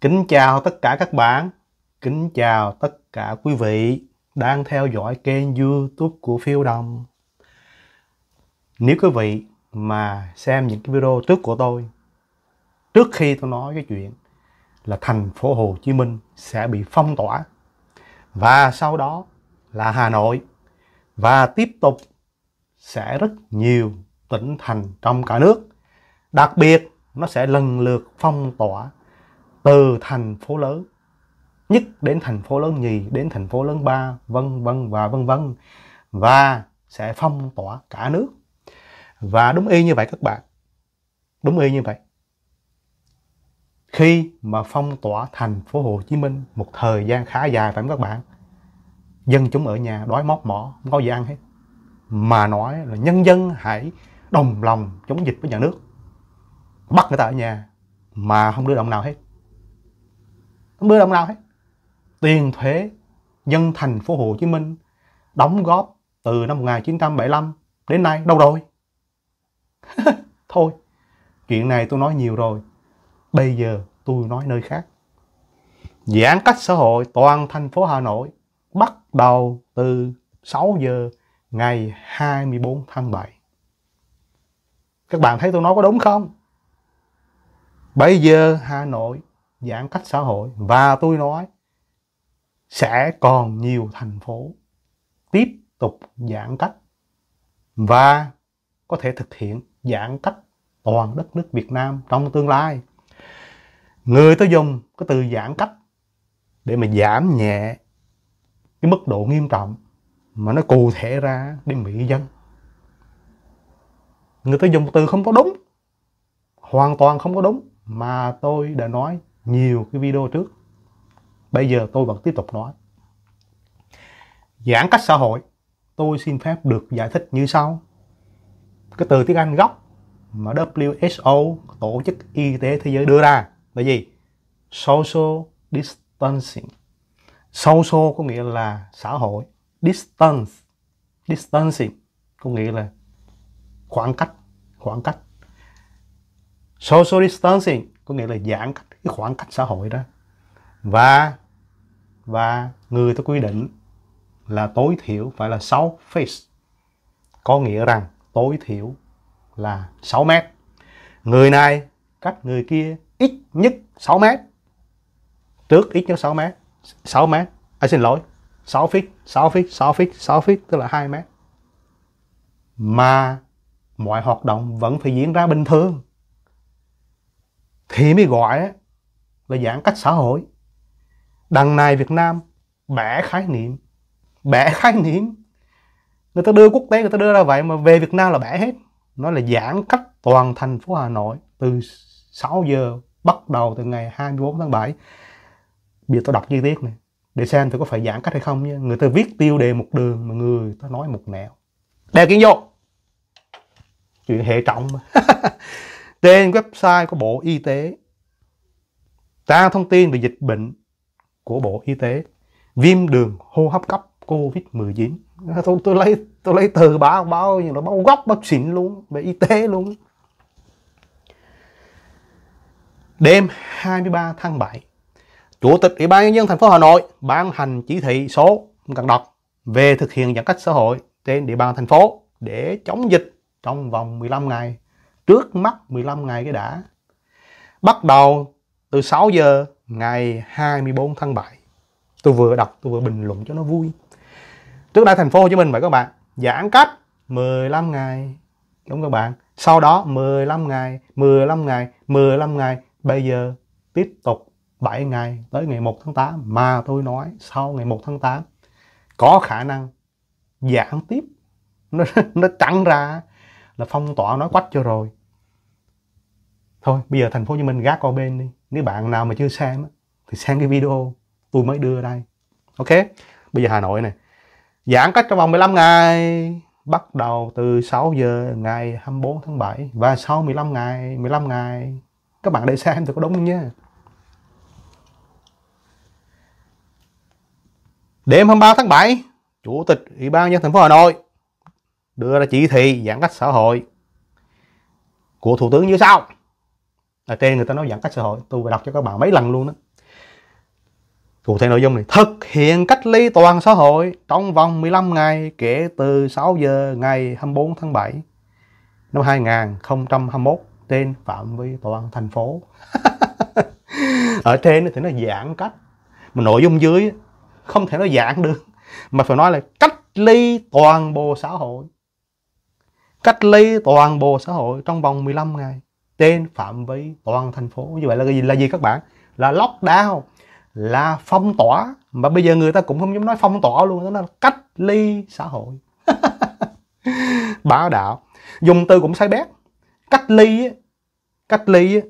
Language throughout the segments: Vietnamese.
Kính chào tất cả các bạn, kính chào tất cả quý vị đang theo dõi kênh youtube của Phiêu Đồng. Nếu quý vị mà xem những cái video trước của tôi, trước khi tôi nói cái chuyện là thành phố Hồ Chí Minh sẽ bị phong tỏa và sau đó là Hà Nội và tiếp tục sẽ rất nhiều tỉnh thành trong cả nước. Đặc biệt nó sẽ lần lượt phong tỏa từ thành phố lớn nhất đến thành phố lớn nhì đến thành phố lớn ba vân vân và vân vân và sẽ phong tỏa cả nước và đúng y như vậy các bạn đúng y như vậy khi mà phong tỏa thành phố Hồ Chí Minh một thời gian khá dài phải không các bạn dân chúng ở nhà đói móc mỏ không có gì ăn hết mà nói là nhân dân hãy đồng lòng chống dịch với nhà nước bắt người ta ở nhà mà không đưa động nào hết không đưa đồng nào hết tiền thuế dân thành phố Hồ Chí Minh đóng góp từ năm 1975 đến nay đâu rồi thôi chuyện này tôi nói nhiều rồi bây giờ tôi nói nơi khác giãn cách xã hội toàn thành phố Hà Nội bắt đầu từ 6 giờ ngày 24 tháng 7 các bạn thấy tôi nói có đúng không bây giờ Hà Nội giãn cách xã hội và tôi nói sẽ còn nhiều thành phố tiếp tục giãn cách và có thể thực hiện giãn cách toàn đất nước Việt Nam trong tương lai. Người tôi dùng cái từ giãn cách để mà giảm nhẹ cái mức độ nghiêm trọng mà nó cụ thể ra để mỹ dân. Người tôi dùng từ không có đúng, hoàn toàn không có đúng mà tôi đã nói nhiều cái video trước bây giờ tôi vẫn tiếp tục nói giãn cách xã hội tôi xin phép được giải thích như sau cái từ tiếng Anh gốc mà WHO tổ chức y tế thế giới đưa ra là gì social distancing social có nghĩa là xã hội distance distancing có nghĩa là khoảng cách khoảng cách social distancing có nghĩa là giãn cách cái khoảng cách xã hội đó và và người ta quy định là tối thiểu phải là 6 feet có nghĩa rằng tối thiểu là 6 mét người này cách người kia ít nhất 6 mét trước ít nhất 6 mét 6 mét à, xin lỗi 6 feet 6 feet 6 feet 6 feet tức là 2 mét mà mọi hoạt động vẫn phải diễn ra bình thường thì mới gọi là giãn cách xã hội đằng này Việt Nam bẻ khái niệm bẻ khái niệm người ta đưa quốc tế người ta đưa ra vậy mà về Việt Nam là bẻ hết nó là giãn cách toàn thành phố Hà Nội từ 6 giờ bắt đầu từ ngày 24 tháng 7 bây giờ tôi đọc chi tiết này để xem tôi có phải giãn cách hay không nha người ta viết tiêu đề một đường mà người ta nói một nẻo đeo kiến vô chuyện hệ trọng mà trên website của bộ y tế ra thông tin về dịch bệnh của Bộ Y tế viêm đường hô hấp cấp COVID-19 tôi, tôi lấy tôi lấy từ báo báo như là báo gốc báo xịn luôn về y tế luôn đêm 23 tháng 7 Chủ tịch Ủy ban nhân dân thành phố Hà Nội ban hành chỉ thị số cần đọc về thực hiện giãn cách xã hội trên địa bàn thành phố để chống dịch trong vòng 15 ngày trước mắt 15 ngày cái đã bắt đầu từ 6 giờ ngày 24 tháng 7 tôi vừa đọc tôi vừa bình luận cho nó vui trước đây thành phố Hồ Chí Minh vậy các bạn giãn cách 15 ngày đúng các bạn sau đó 15 ngày 15 ngày 15 ngày bây giờ tiếp tục 7 ngày tới ngày 1 tháng 8 mà tôi nói sau ngày 1 tháng 8 có khả năng giãn tiếp nó, nó trắng ra là phong tỏa nó quách cho rồi thôi bây giờ thành phố hồ chí minh gác qua bên đi nếu bạn nào mà chưa xem thì xem cái video tôi mới đưa đây ok bây giờ hà nội này giãn cách trong vòng 15 ngày bắt đầu từ 6 giờ ngày 24 tháng 7 và sau 15 ngày 15 ngày các bạn để xem thì có đúng không nha đêm 23 tháng 7 chủ tịch ủy ban nhân thành phố Hà Nội đưa ra chỉ thị giãn cách xã hội của thủ tướng như sau ở trên người ta nói giãn cách xã hội tôi vừa đọc cho các bạn mấy lần luôn đó cụ thể nội dung này thực hiện cách ly toàn xã hội trong vòng 15 ngày kể từ 6 giờ ngày 24 tháng 7 năm 2021 trên phạm vi toàn thành phố ở trên thì nó giãn cách mà nội dung dưới không thể nó giãn được mà phải nói là cách ly toàn bộ xã hội cách ly toàn bộ xã hội trong vòng 15 ngày trên phạm vi toàn thành phố như vậy là gì là gì các bạn là lockdown là phong tỏa mà bây giờ người ta cũng không dám nói phong tỏa luôn nó là cách ly xã hội báo đạo dùng từ cũng sai bét cách ly cách ly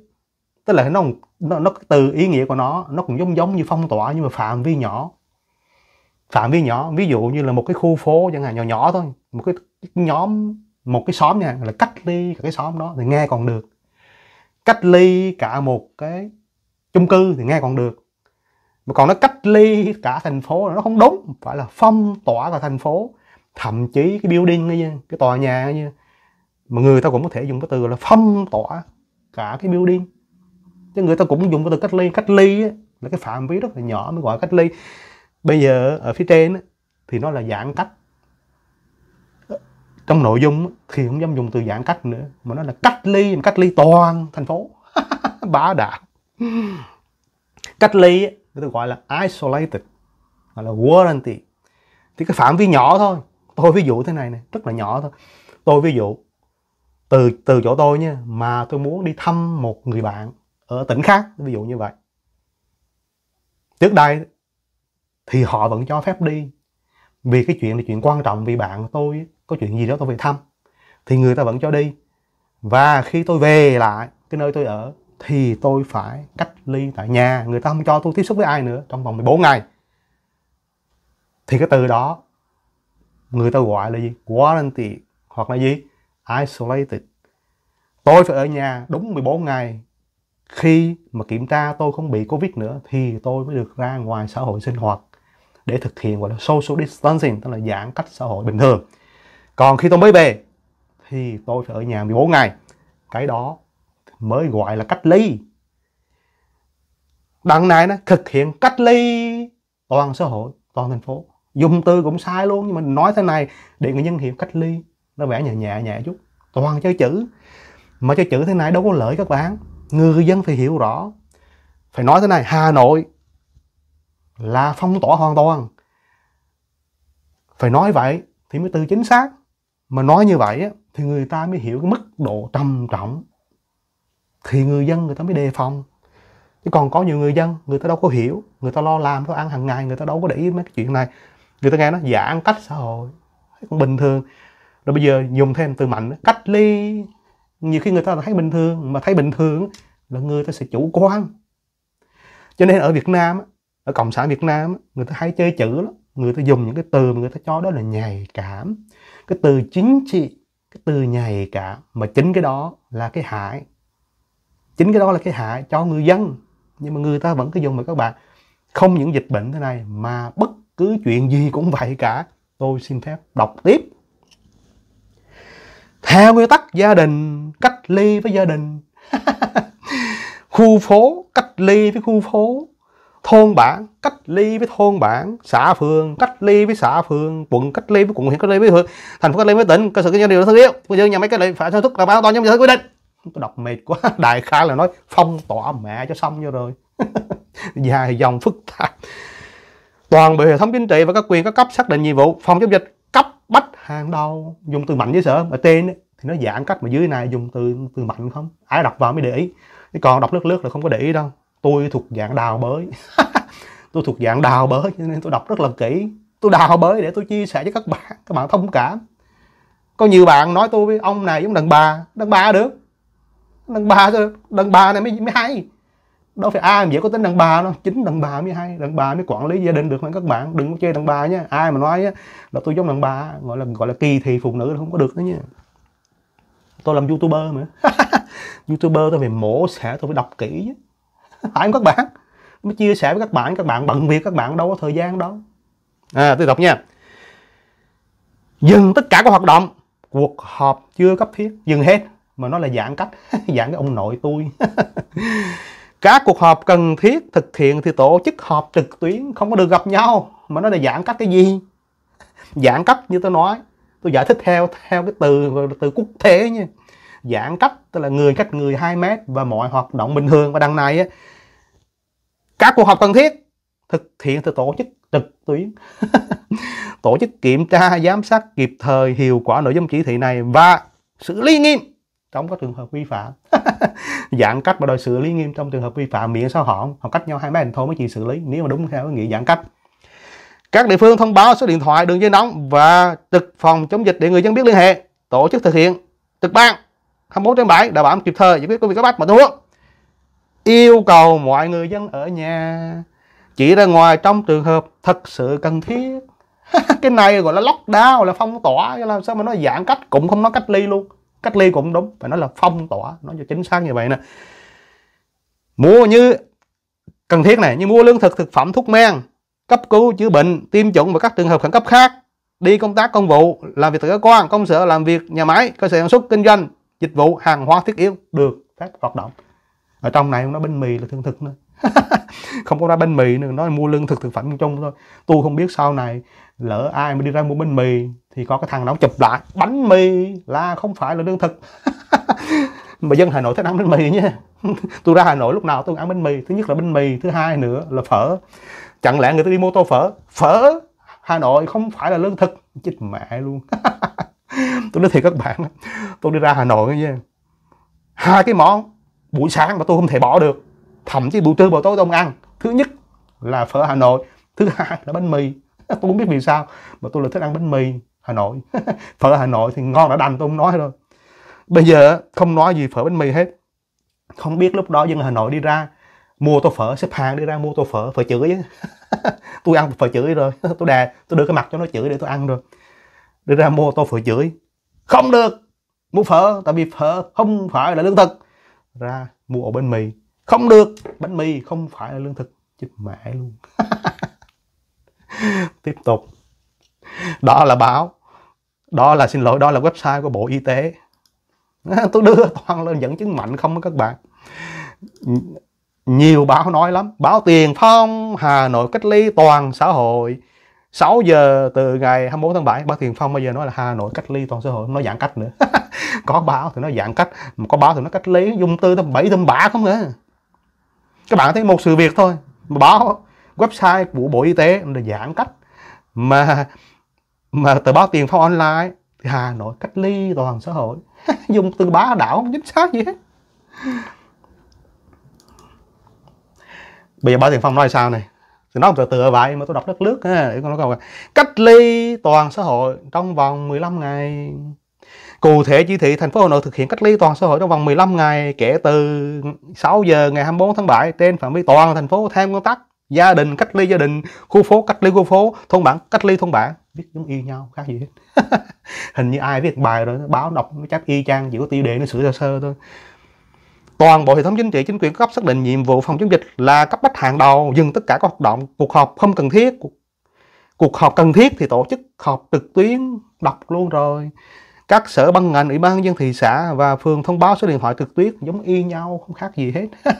tức là nó nó, nó từ ý nghĩa của nó nó cũng giống giống như phong tỏa nhưng mà phạm vi nhỏ phạm vi nhỏ ví dụ như là một cái khu phố chẳng hạn nhỏ nhỏ thôi một cái nhóm một cái xóm nha là cách ly cả cái xóm đó thì nghe còn được cách ly cả một cái chung cư thì nghe còn được mà còn nó cách ly cả thành phố là nó không đúng phải là phong tỏa cả thành phố thậm chí cái building ấy, cái tòa nhà ấy, mà người ta cũng có thể dùng cái từ là phong tỏa cả cái building chứ người ta cũng dùng cái từ cách ly cách ly ấy, là cái phạm vi rất là nhỏ mới gọi cách ly bây giờ ở phía trên ấy, thì nó là giãn cách trong nội dung thì không dám dùng từ giãn cách nữa mà nó là cách ly cách ly toàn thành phố bá đạo cách ly người ta gọi là isolated gọi là quarantine thì cái phạm vi nhỏ thôi tôi ví dụ thế này này rất là nhỏ thôi tôi ví dụ từ từ chỗ tôi nha mà tôi muốn đi thăm một người bạn ở tỉnh khác ví dụ như vậy trước đây thì họ vẫn cho phép đi vì cái chuyện là chuyện quan trọng vì bạn tôi có chuyện gì đó tôi về thăm thì người ta vẫn cho đi và khi tôi về lại cái nơi tôi ở thì tôi phải cách ly tại nhà người ta không cho tôi tiếp xúc với ai nữa trong vòng 14 ngày thì cái từ đó người ta gọi là gì quarantine hoặc là gì isolated tôi phải ở nhà đúng 14 ngày khi mà kiểm tra tôi không bị covid nữa thì tôi mới được ra ngoài xã hội sinh hoạt để thực hiện gọi là social distancing tức là giãn cách xã hội bình thường còn khi tôi mới về thì tôi phải ở nhà 14 ngày cái đó mới gọi là cách ly đằng này nó thực hiện cách ly toàn xã hội toàn thành phố dùng từ cũng sai luôn nhưng mà nói thế này để người dân hiểu cách ly nó vẻ nhẹ nhẹ nhẹ chút toàn chơi chữ mà chơi chữ thế này đâu có lợi các bạn người dân phải hiểu rõ phải nói thế này hà nội là phong tỏa hoàn toàn phải nói vậy thì mới từ chính xác mà nói như vậy thì người ta mới hiểu cái mức độ trầm trọng thì người dân người ta mới đề phòng chứ còn có nhiều người dân người ta đâu có hiểu người ta lo làm lo ăn hàng ngày người ta đâu có để ý mấy cái chuyện này người ta nghe nó giãn cách xã hội cũng bình thường rồi bây giờ dùng thêm từ mạnh cách ly nhiều khi người ta thấy bình thường mà thấy bình thường là người ta sẽ chủ quan cho nên ở việt nam ở cộng sản việt nam người ta hay chơi chữ lắm người ta dùng những cái từ mà người ta cho đó là nhạy cảm cái từ chính trị cái từ nhạy cảm mà chính cái đó là cái hại chính cái đó là cái hại cho người dân nhưng mà người ta vẫn cứ dùng mà các bạn không những dịch bệnh thế này mà bất cứ chuyện gì cũng vậy cả tôi xin phép đọc tiếp theo nguyên tắc gia đình cách ly với gia đình khu phố cách ly với khu phố thôn bản cách ly với thôn bản xã phường cách ly với xã phường quận cách ly với quận huyện cách ly với huyện thành phố cách ly với tỉnh cơ sở kinh doanh điều thương yêu bây giờ nhà máy cái lại phải sản xuất đảm bảo an toàn như quy định tôi đọc mệt quá đại khái là nói phong tỏa mẹ cho xong cho rồi dài dòng phức tạp toàn bộ hệ thống chính trị và các quyền các cấp xác định nhiệm vụ phòng chống dịch cấp bách hàng đầu dùng từ mạnh với sở mà tên ấy, thì nó giãn cách mà dưới này dùng từ từ mạnh không ai đọc vào mới để ý còn đọc lướt lướt là không có để ý đâu tôi thuộc dạng đào bới tôi thuộc dạng đào bới cho nên tôi đọc rất là kỹ tôi đào bới để tôi chia sẻ với các bạn các bạn thông cảm có nhiều bạn nói tôi với ông này giống đàn bà đàn bà được đàn bà thôi đàn bà này mới mới hay đâu phải ai mà dễ có tính đàn bà đâu chính đàn bà mới hay đàn bà mới quản lý gia đình được các bạn đừng có chơi đàn bà nha ai mà nói là tôi giống đàn bà gọi là gọi là kỳ thị phụ nữ không có được đó nha tôi làm youtuber mà youtuber tôi phải mổ xẻ tôi phải đọc kỹ chứ hỏi các bạn mới chia sẻ với các bạn các bạn bận việc các bạn đâu có thời gian đó à tôi đọc nha dừng tất cả các hoạt động cuộc họp chưa cấp thiết dừng hết mà nó là giãn cách giãn cái ông nội tôi các cuộc họp cần thiết thực hiện thì tổ chức họp trực tuyến không có được gặp nhau mà nó là giãn cách cái gì giãn cách như tôi nói tôi giải thích theo theo cái từ từ quốc tế nha giãn cách tức là người cách người 2 mét và mọi hoạt động bình thường và đằng này á, các cuộc họp cần thiết thực hiện từ tổ chức trực tuyến tổ chức kiểm tra giám sát kịp thời hiệu quả nội dung chỉ thị này và xử lý nghiêm trong các trường hợp vi phạm giãn cách và đòi xử lý nghiêm trong trường hợp vi phạm miễn sao họ họ cách nhau hai mét thôi mới chỉ xử lý nếu mà đúng theo cái nghị giãn cách các địa phương thông báo số điện thoại đường dây nóng và trực phòng chống dịch để người dân biết liên hệ tổ chức thực hiện trực ban 24 trên 7 đảm bảo kịp thời giải quyết công việc cấp bách mà tôi hướng yêu cầu mọi người dân ở nhà chỉ ra ngoài trong trường hợp thật sự cần thiết cái này gọi là lockdown là phong tỏa làm sao mà nói giãn cách cũng không nói cách ly luôn cách ly cũng đúng phải nói là phong tỏa nó cho chính xác như vậy nè mua như cần thiết này như mua lương thực thực phẩm thuốc men cấp cứu chữa bệnh tiêm chủng và các trường hợp khẩn cấp khác đi công tác công vụ làm việc tại cơ quan công sở làm việc nhà máy cơ sở sản xuất kinh doanh dịch vụ hàng hóa thiết yếu được phép hoạt động ở trong này nó bánh mì là thương thực nữa không có ra bánh mì nữa nó mua lương thực thực phẩm chung thôi tôi không biết sau này lỡ ai mà đi ra mua bánh mì thì có cái thằng đó chụp lại bánh mì là không phải là lương thực mà dân hà nội thích ăn bánh mì nha tôi ra hà nội lúc nào tôi ăn bánh mì thứ nhất là bánh mì thứ hai nữa là phở chẳng lẽ người ta đi mua tô phở phở hà nội không phải là lương thực chết mẹ luôn tôi nói thiệt các bạn tôi đi ra hà nội nha hai cái món buổi sáng mà tôi không thể bỏ được thậm chí buổi trưa buổi tối tôi không ăn thứ nhất là phở hà nội thứ hai là bánh mì tôi không biết vì sao mà tôi lại thích ăn bánh mì hà nội phở hà nội thì ngon đã đành tôi không nói rồi bây giờ không nói gì phở bánh mì hết không biết lúc đó dân hà nội đi ra mua tô phở xếp hàng đi ra mua tô phở phở chửi tôi ăn phở chửi rồi tôi đè tôi đưa cái mặt cho nó chửi để tôi ăn rồi Đi ra mua tô phở chửi. Không được. Mua phở. Tại vì phở không phải là lương thực. Ra mua ổ bánh mì. Không được. Bánh mì không phải là lương thực. Chết mẹ luôn. Tiếp tục. Đó là báo. Đó là xin lỗi. Đó là website của Bộ Y tế. Tôi đưa toàn lên dẫn chứng mạnh không các bạn nhiều báo nói lắm báo tiền phong hà nội cách ly toàn xã hội 6 giờ từ ngày 24 tháng 7 bác Tiền Phong bây giờ nói là Hà Nội cách ly toàn xã hội nó giãn cách nữa có báo thì nó giãn cách mà có báo thì nó cách ly dung tư tầm bảy tầm bạ không nữa à. các bạn thấy một sự việc thôi mà báo website của Bộ Y tế là giãn cách mà mà tờ báo Tiền Phong online thì Hà Nội cách ly toàn xã hội dùng từ bá đảo không chính xác gì hết bây giờ báo Tiền Phong nói sao này thì nó tựa tựa vậy mà tôi đọc đất nước ha để con nói câu cách ly toàn xã hội trong vòng 15 ngày Cụ thể chỉ thị thành phố Hà Nội thực hiện cách ly toàn xã hội trong vòng 15 ngày kể từ 6 giờ ngày 24 tháng 7 trên phạm vi toàn thành phố theo công tác gia đình cách ly gia đình, khu phố cách ly khu phố, thôn bản cách ly thôn bản. Viết giống y nhau, khác gì hết. Hình như ai viết bài rồi báo đọc nó chắc y chang chỉ có tiêu đề nó sửa sơ thôi toàn bộ hệ thống chính trị chính quyền cấp xác định nhiệm vụ phòng chống dịch là cấp bách hàng đầu dừng tất cả các hoạt động cuộc họp không cần thiết cuộc, họp cần thiết thì tổ chức họp trực tuyến đọc luôn rồi các sở ban ngành ủy ban dân thị xã và phường thông báo số điện thoại trực tuyến giống y nhau không khác gì hết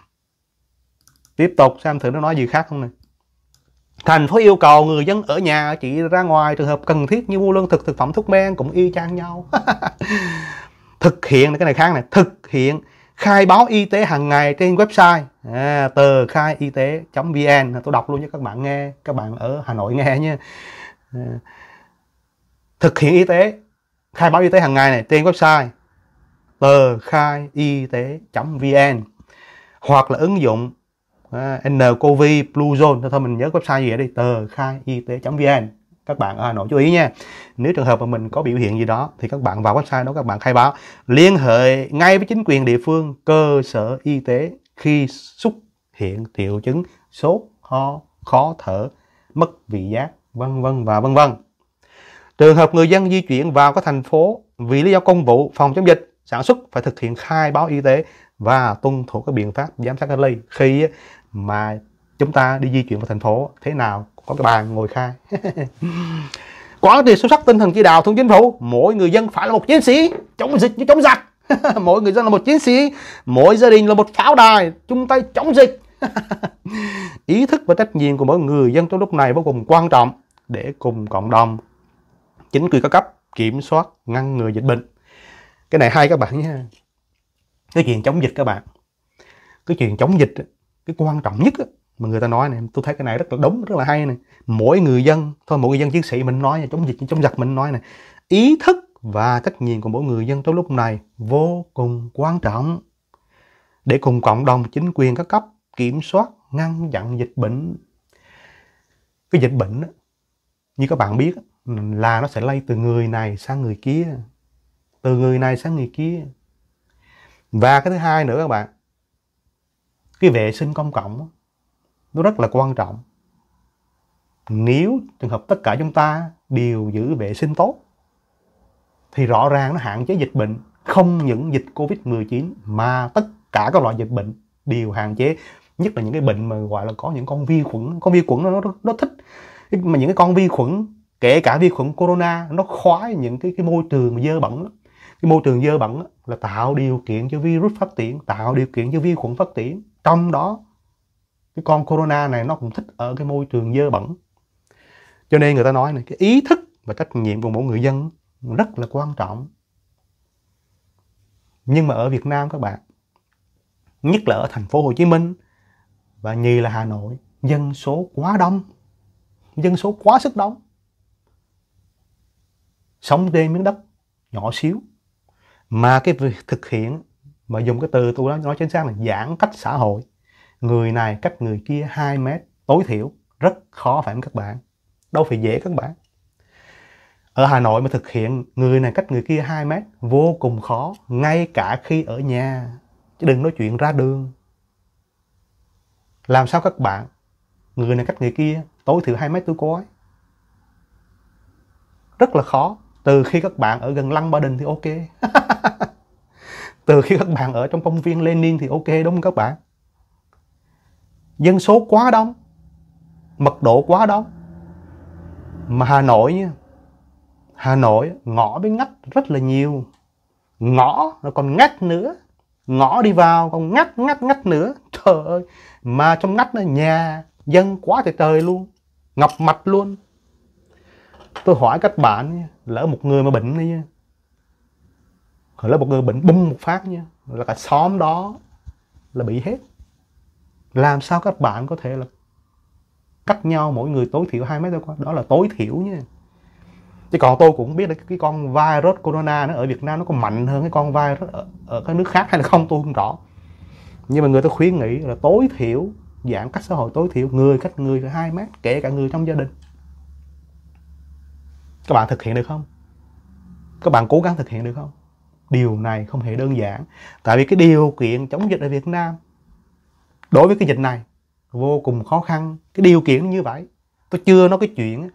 tiếp tục xem thử nó nói gì khác không này thành phố yêu cầu người dân ở nhà chỉ ra ngoài trường hợp cần thiết như mua lương thực thực phẩm thuốc men cũng y chang nhau thực hiện cái này khác này thực hiện khai báo y tế hàng ngày trên website à, tờ khai y tế vn tôi đọc luôn cho các bạn nghe các bạn ở hà nội nghe nhé à, thực hiện y tế khai báo y tế hàng ngày này trên website tờ khai y tế vn hoặc là ứng dụng à, ncovi bluezone thôi, mình nhớ website gì vậy đi tờ khai y tế vn các bạn ở Hà Nội chú ý nha nếu trường hợp mà mình có biểu hiện gì đó thì các bạn vào website đó các bạn khai báo liên hệ ngay với chính quyền địa phương cơ sở y tế khi xuất hiện triệu chứng sốt ho khó thở mất vị giác vân vân và vân vân trường hợp người dân di chuyển vào các thành phố vì lý do công vụ phòng chống dịch sản xuất phải thực hiện khai báo y tế và tuân thủ các biện pháp giám sát cách ly khi mà chúng ta đi di chuyển vào thành phố thế nào có cái bàn ngồi khai quán triệt sâu sắc tinh thần chỉ đạo của chính phủ mỗi người dân phải là một chiến sĩ chống dịch như chống giặc mỗi người dân là một chiến sĩ mỗi gia đình là một pháo đài chung tay chống dịch ý thức và trách nhiệm của mỗi người dân trong lúc này vô cùng quan trọng để cùng cộng đồng chính quyền các cấp kiểm soát ngăn ngừa dịch bệnh cái này hay các bạn nhé. cái chuyện chống dịch các bạn cái chuyện chống dịch cái quan trọng nhất mà người ta nói này tôi thấy cái này rất là đúng rất là hay này mỗi người dân thôi mỗi người dân chiến sĩ mình nói này, chống dịch chống giặc mình nói này ý thức và trách nhiệm của mỗi người dân trong lúc này vô cùng quan trọng để cùng cộng đồng chính quyền các cấp kiểm soát ngăn chặn dịch bệnh cái dịch bệnh đó, như các bạn biết là nó sẽ lây từ người này sang người kia từ người này sang người kia và cái thứ hai nữa các bạn cái vệ sinh công cộng nó rất là quan trọng nếu trường hợp tất cả chúng ta đều giữ vệ sinh tốt thì rõ ràng nó hạn chế dịch bệnh không những dịch Covid-19 mà tất cả các loại dịch bệnh đều hạn chế nhất là những cái bệnh mà gọi là có những con vi khuẩn con vi khuẩn nó nó, thích mà những cái con vi khuẩn kể cả vi khuẩn corona nó khoái những cái cái môi trường dơ bẩn đó. cái môi trường dơ bẩn là tạo điều kiện cho virus phát triển tạo điều kiện cho vi khuẩn phát triển trong đó cái con corona này nó cũng thích ở cái môi trường dơ bẩn cho nên người ta nói này cái ý thức và trách nhiệm của mỗi người dân rất là quan trọng nhưng mà ở Việt Nam các bạn nhất là ở thành phố Hồ Chí Minh và nhì là Hà Nội dân số quá đông dân số quá sức đông sống trên miếng đất nhỏ xíu mà cái việc thực hiện mà dùng cái từ tôi nói chính xác là giãn cách xã hội người này cách người kia 2 mét tối thiểu rất khó phải không các bạn đâu phải dễ các bạn ở Hà Nội mà thực hiện người này cách người kia 2 mét vô cùng khó ngay cả khi ở nhà chứ đừng nói chuyện ra đường làm sao các bạn người này cách người kia tối thiểu 2 mét tôi có ấy. rất là khó từ khi các bạn ở gần Lăng Ba Đình thì ok từ khi các bạn ở trong công viên Lenin thì ok đúng không các bạn dân số quá đông mật độ quá đông mà hà nội nha hà nội ngõ với ngách rất là nhiều ngõ nó còn ngách nữa ngõ đi vào còn ngách ngách ngách nữa trời ơi mà trong ngách nó nhà dân quá trời trời luôn ngập mặt luôn tôi hỏi các bạn nha, lỡ một người mà bệnh đi nha lỡ một người bệnh bung một phát nha là cả xóm đó là bị hết làm sao các bạn có thể là cách nhau mỗi người tối thiểu hai mét thôi qua đó là tối thiểu nha chứ còn tôi cũng biết là cái con virus corona nó ở Việt Nam nó có mạnh hơn cái con virus ở, ở các nước khác hay là không tôi không rõ nhưng mà người ta khuyến nghị là tối thiểu giãn cách xã hội tối thiểu người cách người là hai mét kể cả người trong gia đình các bạn thực hiện được không các bạn cố gắng thực hiện được không điều này không hề đơn giản tại vì cái điều kiện chống dịch ở Việt Nam đối với cái dịch này vô cùng khó khăn cái điều kiện như vậy tôi chưa nói cái chuyện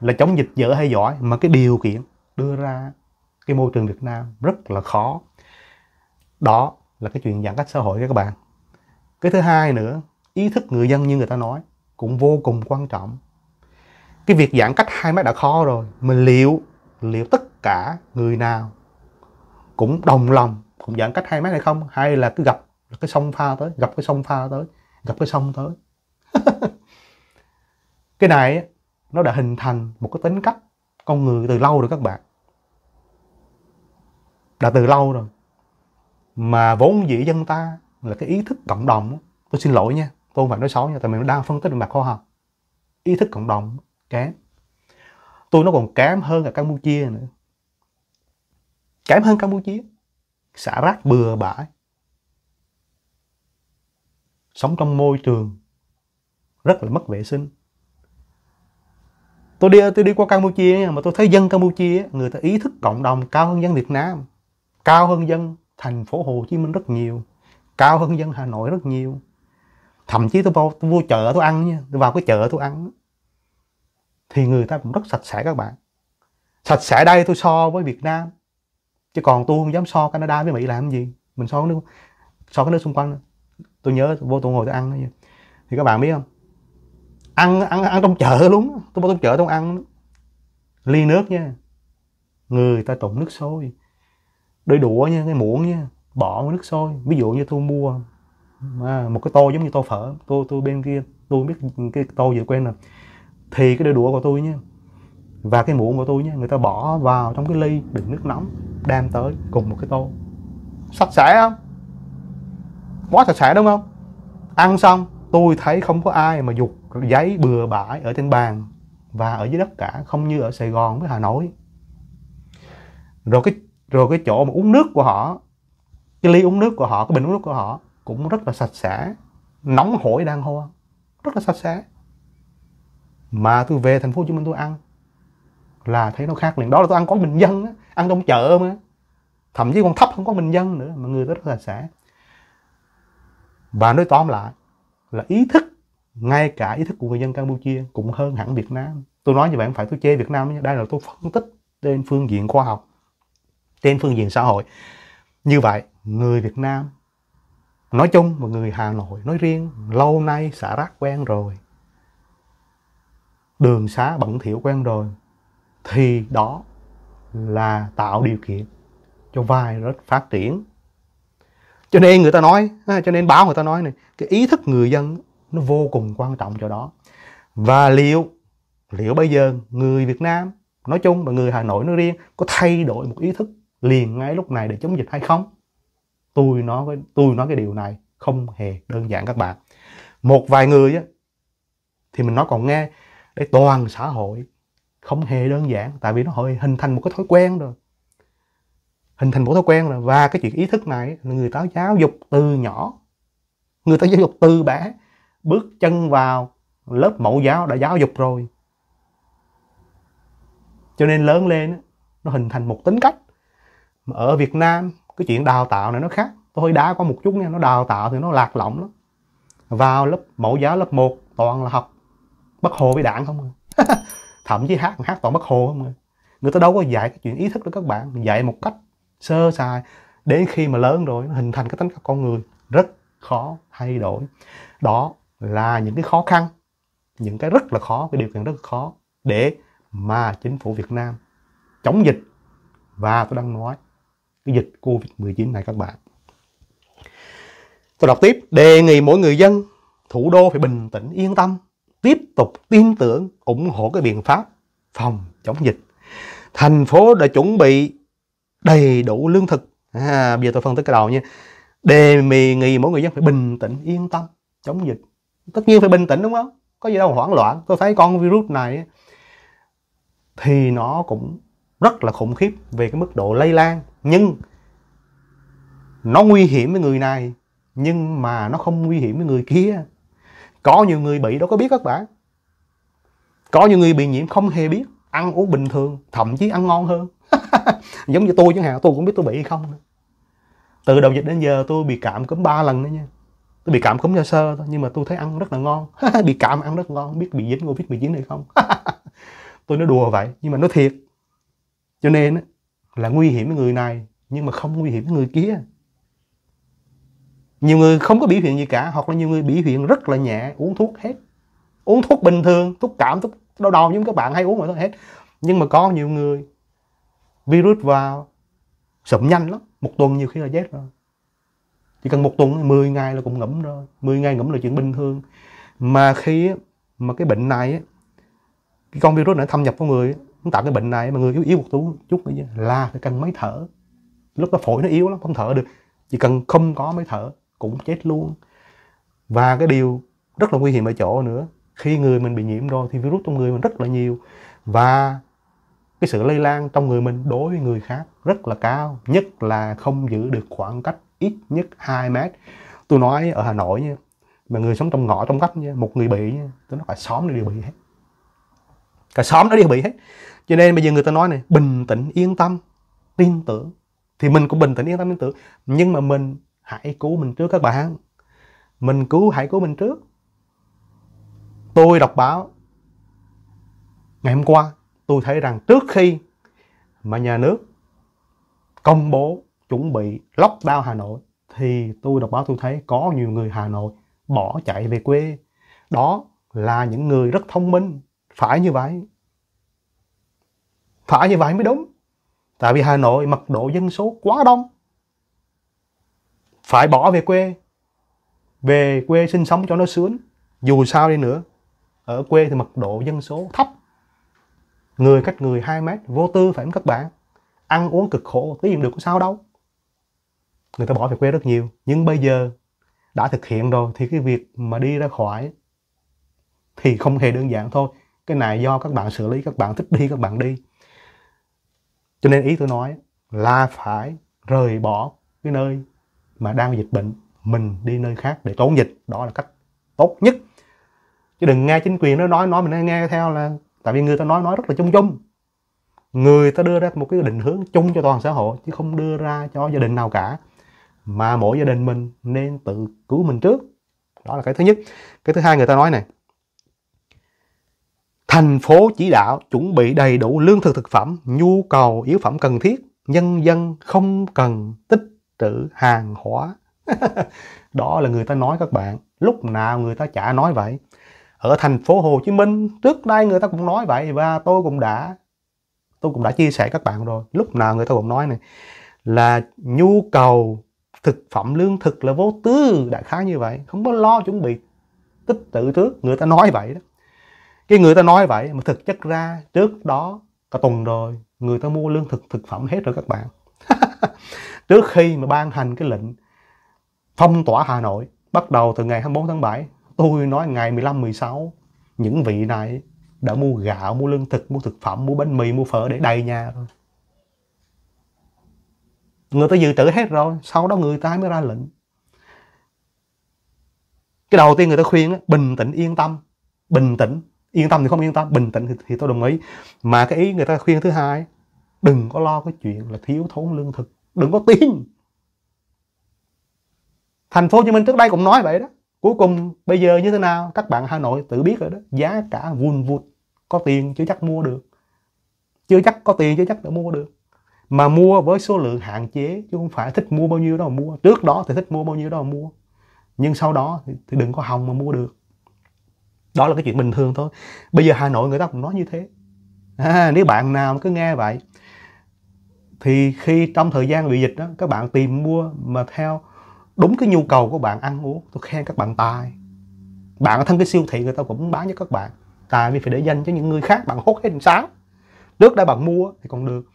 là chống dịch dở hay giỏi mà cái điều kiện đưa ra cái môi trường Việt Nam rất là khó đó là cái chuyện giãn cách xã hội các bạn cái thứ hai nữa ý thức người dân như người ta nói cũng vô cùng quan trọng cái việc giãn cách hai mét đã khó rồi mình liệu liệu tất cả người nào cũng đồng lòng cũng giãn cách hai mét hay không hay là cứ gặp cái sông pha tới gặp cái sông pha tới gặp cái sông tới cái này nó đã hình thành một cái tính cách con người từ lâu rồi các bạn đã từ lâu rồi mà vốn dĩ dân ta là cái ý thức cộng đồng tôi xin lỗi nha tôi không phải nói xấu nha tại mình đang phân tích về mặt khoa học ý thức cộng đồng kém tôi nó còn kém hơn cả campuchia nữa kém hơn campuchia xả rác bừa bãi sống trong môi trường rất là mất vệ sinh tôi đi tôi đi qua Campuchia mà tôi thấy dân Campuchia người ta ý thức cộng đồng cao hơn dân Việt Nam cao hơn dân thành phố Hồ Chí Minh rất nhiều cao hơn dân Hà Nội rất nhiều thậm chí tôi vô, tôi vô chợ tôi ăn nha tôi vào cái chợ tôi ăn thì người ta cũng rất sạch sẽ các bạn sạch sẽ đây tôi so với Việt Nam chứ còn tôi không dám so Canada với Mỹ làm gì mình so với nước so cái nước xung quanh tôi nhớ vô tôi ngồi tôi ăn thì các bạn biết không ăn ăn ăn trong chợ luôn tôi vô trong chợ tôi ăn ly nước nha người ta trộn nước sôi đôi đũa nha cái muỗng nha bỏ nước sôi ví dụ như tôi mua à, một cái tô giống như tô phở tôi tôi bên kia tôi biết cái tô gì quen rồi thì cái đôi đũa của tôi nha và cái muỗng của tôi nha người ta bỏ vào trong cái ly đựng nước nóng đem tới cùng một cái tô sạch sẽ không quá sạch sẽ đúng không ăn xong tôi thấy không có ai mà dục giấy bừa bãi ở trên bàn và ở dưới đất cả không như ở Sài Gòn với Hà Nội rồi cái rồi cái chỗ mà uống nước của họ cái ly uống nước của họ cái bình uống nước của họ cũng rất là sạch sẽ nóng hổi đang hoa rất là sạch sẽ mà tôi về thành phố Hồ Chí Minh tôi ăn là thấy nó khác liền đó là tôi ăn quán bình dân ăn trong chợ mà thậm chí còn thấp hơn quán bình dân nữa mà người rất là sạch sẽ và nói tóm lại là ý thức ngay cả ý thức của người dân Campuchia cũng hơn hẳn Việt Nam tôi nói như vậy không phải tôi chê Việt Nam đây là tôi phân tích trên phương diện khoa học trên phương diện xã hội như vậy người Việt Nam nói chung và người Hà Nội nói riêng lâu nay xả rác quen rồi đường xá bẩn thỉu quen rồi thì đó là tạo điều kiện cho virus phát triển cho nên người ta nói cho nên báo người ta nói này cái ý thức người dân nó vô cùng quan trọng cho đó và liệu liệu bây giờ người Việt Nam nói chung và người Hà Nội nói riêng có thay đổi một ý thức liền ngay lúc này để chống dịch hay không tôi nói tôi nói cái điều này không hề đơn giản các bạn một vài người á, thì mình nói còn nghe để toàn xã hội không hề đơn giản tại vì nó hơi hình thành một cái thói quen rồi hình thành một thói quen rồi và cái chuyện ý thức này người ta giáo dục từ nhỏ người ta giáo dục từ bé bước chân vào lớp mẫu giáo đã giáo dục rồi cho nên lớn lên nó hình thành một tính cách mà ở Việt Nam cái chuyện đào tạo này nó khác tôi đá có một chút nha nó đào tạo thì nó lạc lõng lắm vào lớp mẫu giáo lớp 1 toàn là học bất hồ với đảng không à? thậm chí hát hát toàn bất hồ không à? người ta đâu có dạy cái chuyện ý thức đó các bạn dạy một cách sơ sài đến khi mà lớn rồi nó hình thành cái tính cách con người rất khó thay đổi đó là những cái khó khăn những cái rất là khó cái điều kiện rất khó để mà chính phủ Việt Nam chống dịch và tôi đang nói cái dịch Covid-19 này các bạn tôi đọc tiếp đề nghị mỗi người dân thủ đô phải bình tĩnh yên tâm tiếp tục tin tưởng ủng hộ cái biện pháp phòng chống dịch thành phố đã chuẩn bị đầy đủ lương thực à, bây giờ tôi phân tích cái đầu nha đề mì nghị mỗi người dân phải bình tĩnh yên tâm chống dịch tất nhiên phải bình tĩnh đúng không có gì đâu hoảng loạn tôi thấy con virus này thì nó cũng rất là khủng khiếp về cái mức độ lây lan nhưng nó nguy hiểm với người này nhưng mà nó không nguy hiểm với người kia có nhiều người bị đâu có biết các bạn có nhiều người bị nhiễm không hề biết ăn uống bình thường thậm chí ăn ngon hơn giống như tôi chẳng hạn tôi cũng biết tôi bị hay không từ đầu dịch đến giờ tôi bị cảm cúm ba lần nữa nha tôi bị cảm cúm do sơ thôi nhưng mà tôi thấy ăn rất là ngon bị cảm ăn rất ngon biết bị dính covid 19 hay không tôi nói đùa vậy nhưng mà nó thiệt cho nên là nguy hiểm với người này nhưng mà không nguy hiểm với người kia nhiều người không có biểu hiện gì cả hoặc là nhiều người biểu hiện rất là nhẹ uống thuốc hết uống thuốc bình thường thuốc cảm thuốc đau đầu giống các bạn hay uống rồi hết nhưng mà có nhiều người virus vào sụm nhanh lắm một tuần nhiều khi là chết rồi chỉ cần một tuần 10 ngày là cũng ngẫm rồi 10 ngày ngẫm là chuyện bình thường mà khi mà cái bệnh này cái con virus nó thâm nhập vào người nó tạo cái bệnh này mà người yếu yếu một chút chút nữa là phải cần máy thở lúc đó phổi nó yếu lắm không thở được chỉ cần không có máy thở cũng chết luôn và cái điều rất là nguy hiểm ở chỗ nữa khi người mình bị nhiễm rồi thì virus trong người mình rất là nhiều và cái sự lây lan trong người mình đối với người khác rất là cao nhất là không giữ được khoảng cách ít nhất 2 mét tôi nói ở Hà Nội nha mà người sống trong ngõ trong góc nha một người bị nha tôi nói cả xóm nó đều bị hết cả xóm nó đều bị hết cho nên bây giờ người ta nói này bình tĩnh yên tâm tin tưởng thì mình cũng bình tĩnh yên tâm tin tưởng nhưng mà mình hãy cứu mình trước các bạn mình cứu hãy cứu mình trước tôi đọc báo ngày hôm qua tôi thấy rằng trước khi mà nhà nước công bố chuẩn bị lockdown Hà Nội thì tôi đọc báo tôi thấy có nhiều người Hà Nội bỏ chạy về quê. Đó là những người rất thông minh, phải như vậy. Phải như vậy mới đúng. Tại vì Hà Nội mật độ dân số quá đông. Phải bỏ về quê. Về quê sinh sống cho nó sướng. Dù sao đi nữa, ở quê thì mật độ dân số thấp người cách người 2 mét vô tư phải không các bạn ăn uống cực khổ tiền được có sao đâu người ta bỏ về quê rất nhiều nhưng bây giờ đã thực hiện rồi thì cái việc mà đi ra khỏi thì không hề đơn giản thôi cái này do các bạn xử lý các bạn thích đi các bạn đi cho nên ý tôi nói là phải rời bỏ cái nơi mà đang dịch bệnh mình đi nơi khác để tốn dịch đó là cách tốt nhất chứ đừng nghe chính quyền nó nói nói mình nghe theo là tại vì người ta nói nói rất là chung chung người ta đưa ra một cái định hướng chung cho toàn xã hội chứ không đưa ra cho gia đình nào cả mà mỗi gia đình mình nên tự cứu mình trước đó là cái thứ nhất cái thứ hai người ta nói này thành phố chỉ đạo chuẩn bị đầy đủ lương thực thực phẩm nhu cầu yếu phẩm cần thiết nhân dân không cần tích trữ hàng hóa đó là người ta nói các bạn lúc nào người ta chả nói vậy ở thành phố Hồ Chí Minh trước đây người ta cũng nói vậy và tôi cũng đã tôi cũng đã chia sẻ các bạn rồi lúc nào người ta cũng nói này là nhu cầu thực phẩm lương thực là vô tư đại khái như vậy không có lo chuẩn bị tích trữ trước người ta nói vậy đó cái người ta nói vậy mà thực chất ra trước đó cả tuần rồi người ta mua lương thực thực phẩm hết rồi các bạn trước khi mà ban hành cái lệnh phong tỏa Hà Nội bắt đầu từ ngày 24 tháng 7 Tôi nói ngày 15, 16, những vị này đã mua gạo, mua lương thực, mua thực phẩm, mua bánh mì, mua phở để đầy nhà rồi. Người ta dự trữ hết rồi, sau đó người ta mới ra lệnh. Cái đầu tiên người ta khuyên bình tĩnh, yên tâm. Bình tĩnh, yên tâm thì không yên tâm, bình tĩnh thì, thì tôi đồng ý. Mà cái ý người ta khuyên thứ hai, đừng có lo cái chuyện là thiếu thốn lương thực, đừng có tin. Thành phố Hồ Chí Minh trước đây cũng nói vậy đó cuối cùng bây giờ như thế nào các bạn Hà Nội tự biết rồi đó giá cả vun vụt có tiền chưa chắc mua được chưa chắc có tiền chưa chắc đã mua được mà mua với số lượng hạn chế chứ không phải thích mua bao nhiêu đó mà mua trước đó thì thích mua bao nhiêu đó mà mua nhưng sau đó thì, thì đừng có hòng mà mua được đó là cái chuyện bình thường thôi bây giờ Hà Nội người ta cũng nói như thế à, nếu bạn nào cứ nghe vậy thì khi trong thời gian bị dịch đó các bạn tìm mua mà theo đúng cái nhu cầu của bạn ăn uống tôi khen các bạn tài bạn ở thân cái siêu thị người ta cũng bán cho các bạn tại vì phải để dành cho những người khác bạn hốt hết sáng, sao trước đã bạn mua thì còn được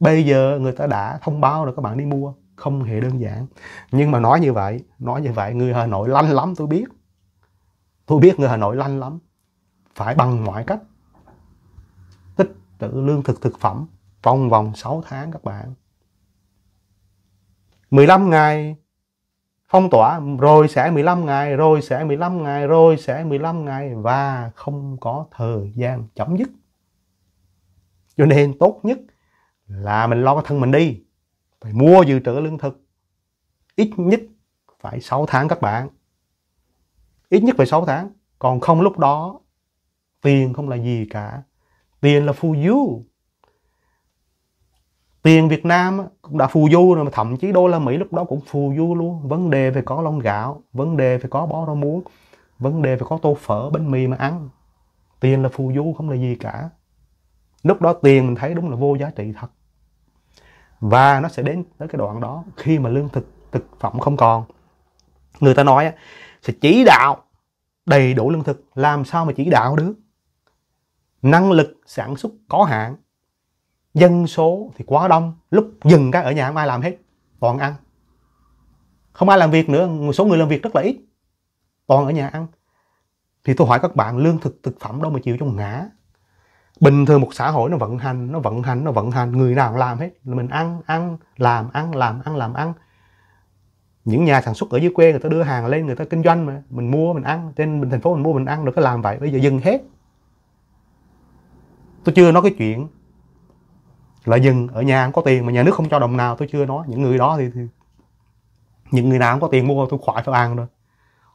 bây giờ người ta đã thông báo rồi các bạn đi mua không hề đơn giản nhưng mà nói như vậy nói như vậy người hà nội lanh lắm tôi biết tôi biết người hà nội lanh lắm phải bằng mọi cách tích trữ lương thực thực phẩm trong vòng 6 tháng các bạn 15 ngày phong tỏa rồi sẽ 15 ngày rồi sẽ 15 ngày rồi sẽ 15 ngày và không có thời gian chấm dứt cho nên tốt nhất là mình lo cái thân mình đi phải mua dự trữ lương thực ít nhất phải 6 tháng các bạn ít nhất phải 6 tháng còn không lúc đó tiền không là gì cả tiền là phu du tiền Việt Nam cũng đã phù du rồi mà thậm chí đô la Mỹ lúc đó cũng phù du luôn vấn đề phải có lon gạo vấn đề phải có bó rau muống vấn đề phải có tô phở bánh mì mà ăn tiền là phù du không là gì cả lúc đó tiền mình thấy đúng là vô giá trị thật và nó sẽ đến tới cái đoạn đó khi mà lương thực thực phẩm không còn người ta nói sẽ chỉ đạo đầy đủ lương thực làm sao mà chỉ đạo được năng lực sản xuất có hạn dân số thì quá đông lúc dừng cái ở nhà không ai làm hết toàn ăn không ai làm việc nữa một số người làm việc rất là ít toàn ở nhà ăn thì tôi hỏi các bạn lương thực thực phẩm đâu mà chịu trong ngã bình thường một xã hội nó vận hành nó vận hành nó vận hành người nào làm hết mình ăn ăn làm ăn làm ăn làm ăn những nhà sản xuất ở dưới quê người ta đưa hàng lên người ta kinh doanh mà mình mua mình ăn trên mình thành phố mình mua mình ăn được cái làm vậy bây giờ dừng hết tôi chưa nói cái chuyện là dân ở nhà không có tiền mà nhà nước không cho đồng nào tôi chưa nói những người đó thì, thì những người nào không có tiền mua tôi khỏi phải ăn rồi